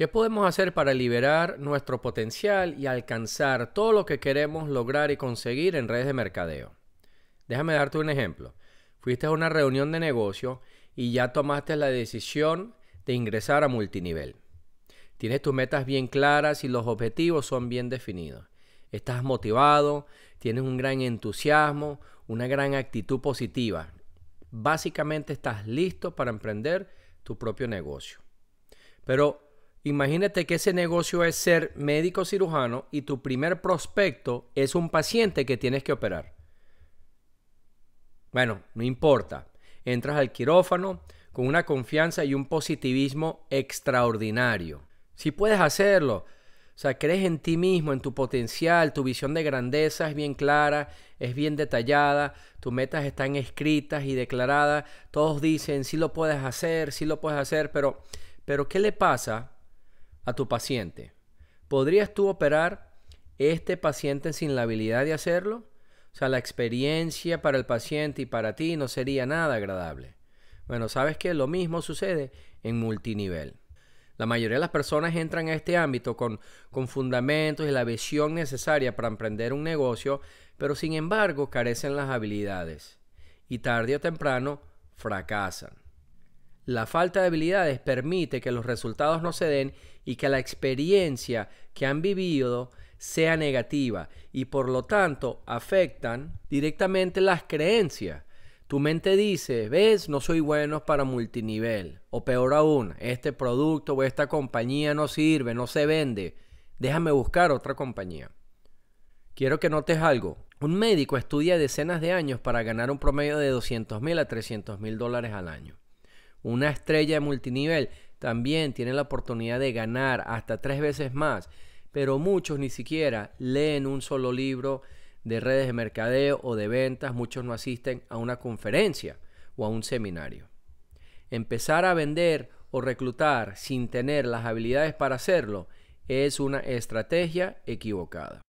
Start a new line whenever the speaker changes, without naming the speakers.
¿Qué podemos hacer para liberar nuestro potencial y alcanzar todo lo que queremos lograr y conseguir en redes de mercadeo? Déjame darte un ejemplo. Fuiste a una reunión de negocio y ya tomaste la decisión de ingresar a multinivel. Tienes tus metas bien claras y los objetivos son bien definidos. Estás motivado, tienes un gran entusiasmo, una gran actitud positiva. Básicamente estás listo para emprender tu propio negocio. Pero Imagínate que ese negocio es ser médico cirujano y tu primer prospecto es un paciente que tienes que operar. Bueno, no importa. Entras al quirófano con una confianza y un positivismo extraordinario. Si puedes hacerlo, o sea, crees en ti mismo, en tu potencial, tu visión de grandeza es bien clara, es bien detallada, tus metas están escritas y declaradas, todos dicen, sí lo puedes hacer, sí lo puedes hacer, pero, pero ¿qué le pasa a tu paciente. ¿Podrías tú operar este paciente sin la habilidad de hacerlo? O sea, la experiencia para el paciente y para ti no sería nada agradable. Bueno, sabes que lo mismo sucede en multinivel. La mayoría de las personas entran a este ámbito con, con, fundamentos y la visión necesaria para emprender un negocio, pero sin embargo carecen las habilidades y tarde o temprano fracasan. La falta de habilidades permite que los resultados no se den y que la experiencia que han vivido sea negativa y por lo tanto afectan directamente las creencias. Tu mente dice, ves, no soy bueno para multinivel. O peor aún, este producto o esta compañía no sirve, no se vende. Déjame buscar otra compañía. Quiero que notes algo. Un médico estudia decenas de años para ganar un promedio de 200 mil a 300 mil dólares al año. Una estrella de multinivel también tiene la oportunidad de ganar hasta tres veces más, pero muchos ni siquiera leen un solo libro de redes de mercadeo o de ventas, muchos no asisten a una conferencia o a un seminario. Empezar a vender o reclutar sin tener las habilidades para hacerlo es una estrategia equivocada.